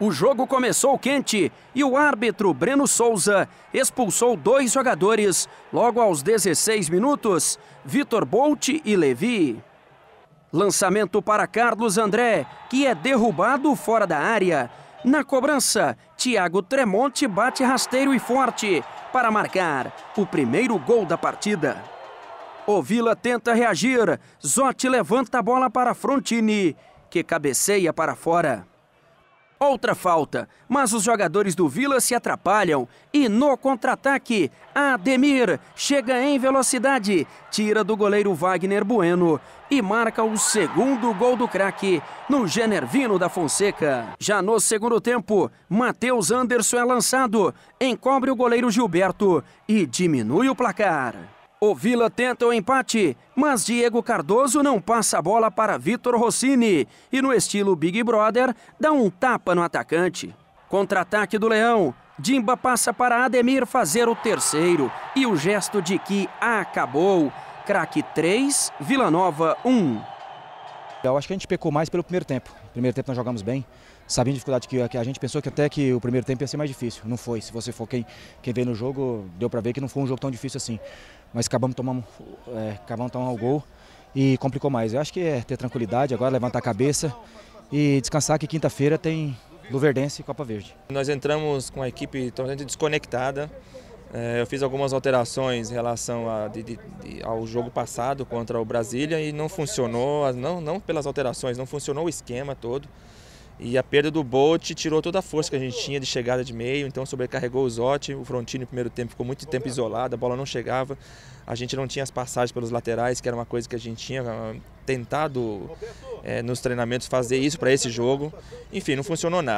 O jogo começou quente e o árbitro Breno Souza expulsou dois jogadores logo aos 16 minutos, Vitor Bolt e Levi. Lançamento para Carlos André, que é derrubado fora da área. Na cobrança, Thiago Tremonte bate rasteiro e forte para marcar o primeiro gol da partida. O Vila tenta reagir, Zotti levanta a bola para Frontini, que cabeceia para fora. Outra falta, mas os jogadores do Vila se atrapalham e no contra-ataque, Ademir chega em velocidade, tira do goleiro Wagner Bueno e marca o segundo gol do craque no Genervino da Fonseca. Já no segundo tempo, Matheus Anderson é lançado, encobre o goleiro Gilberto e diminui o placar. O Vila tenta o empate, mas Diego Cardoso não passa a bola para Vitor Rossini e, no estilo Big Brother, dá um tapa no atacante. Contra-ataque do Leão. Dimba passa para Ademir fazer o terceiro e o gesto de que acabou. Craque 3, Vila Nova 1. Eu acho que a gente pecou mais pelo primeiro tempo. primeiro tempo nós jogamos bem, sabendo a dificuldade que, que a gente pensou que até que o primeiro tempo ia ser mais difícil. Não foi. Se você for quem, quem veio no jogo, deu para ver que não foi um jogo tão difícil assim. Mas acabamos tomando, é, acabamos tomando o gol e complicou mais. Eu acho que é ter tranquilidade agora, levantar a cabeça e descansar que quinta-feira tem Luverdense e Copa Verde. Nós entramos com a equipe totalmente desconectada. É, eu fiz algumas alterações em relação a, de, de, ao jogo passado contra o Brasília e não funcionou, não, não pelas alterações, não funcionou o esquema todo. E a perda do Bolt tirou toda a força que a gente tinha de chegada de meio, então sobrecarregou o Zotti, o Frontini no primeiro tempo ficou muito tempo isolado, a bola não chegava, a gente não tinha as passagens pelos laterais, que era uma coisa que a gente tinha ah, tentado é, nos treinamentos fazer isso para esse jogo. Enfim, não funcionou nada.